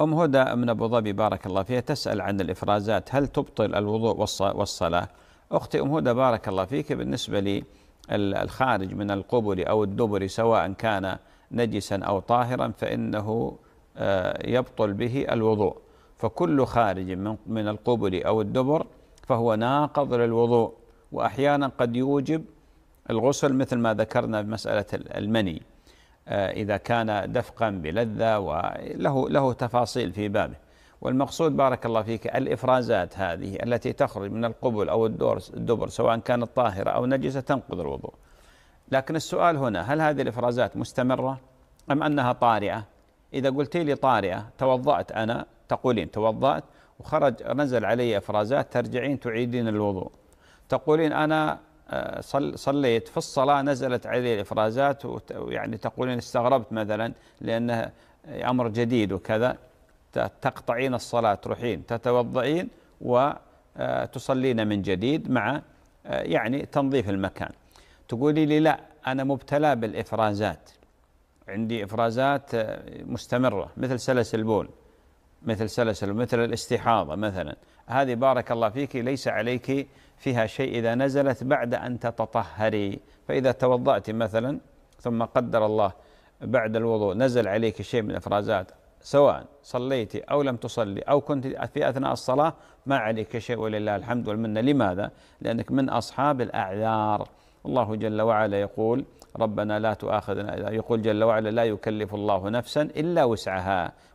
أم هدى من أبو ظبي بارك الله فيها تسأل عن الإفرازات هل تبطل الوضوء والصلاة أختي أم هدى بارك الله فيك بالنسبة للخارج من القبر أو الدبر سواء كان نجسا أو طاهرا فإنه آه، يبطل به الوضوء فكل خارج من القبر أو الدبر فهو ناقض للوضوء وأحيانا قد يوجب الغسل مثل ما ذكرنا بمسألة المني آه، إذا كان دفقا بلذة وله له تفاصيل في بابه والمقصود بارك الله فيك الإفرازات هذه التي تخرج من القبل أو الدور الدبر سواء كانت طاهرة أو نجسة تنقض الوضوء لكن السؤال هنا هل هذه الإفرازات مستمرة أم أنها طارئة إذا قلت لي طارئة توضأت أنا تقولين توضأت وخرج نزل علي إفرازات ترجعين تعيدين الوضوء تقولين أنا صليت في الصلاة نزلت علي الإفرازات ويعني تقولين استغربت مثلا لأنه أمر جديد وكذا تقطعين الصلاة تروحين تتوضئين وتصلين آه، من جديد مع آه، يعني تنظيف المكان تقولي لي لا أنا مبتلى بالإفرازات عندي إفرازات آه، مستمرة مثل سلس البول مثل سلسل مثل الاستحاضة مثلا هذه بارك الله فيك ليس عليك فيها شيء إذا نزلت بعد أن تتطهري فإذا توضأت مثلا ثم قدر الله بعد الوضوء نزل عليك شيء من الإفرازات سواء صليت أو لم تصلي أو كنت في أثناء الصلاة ما عليك شيء ولله الحمد والمنة لماذا؟ لأنك من أصحاب الأعذار الله جل وعلا يقول ربنا لا تؤاخذنا يقول جل وعلا لا يكلف الله نفسا إلا وسعها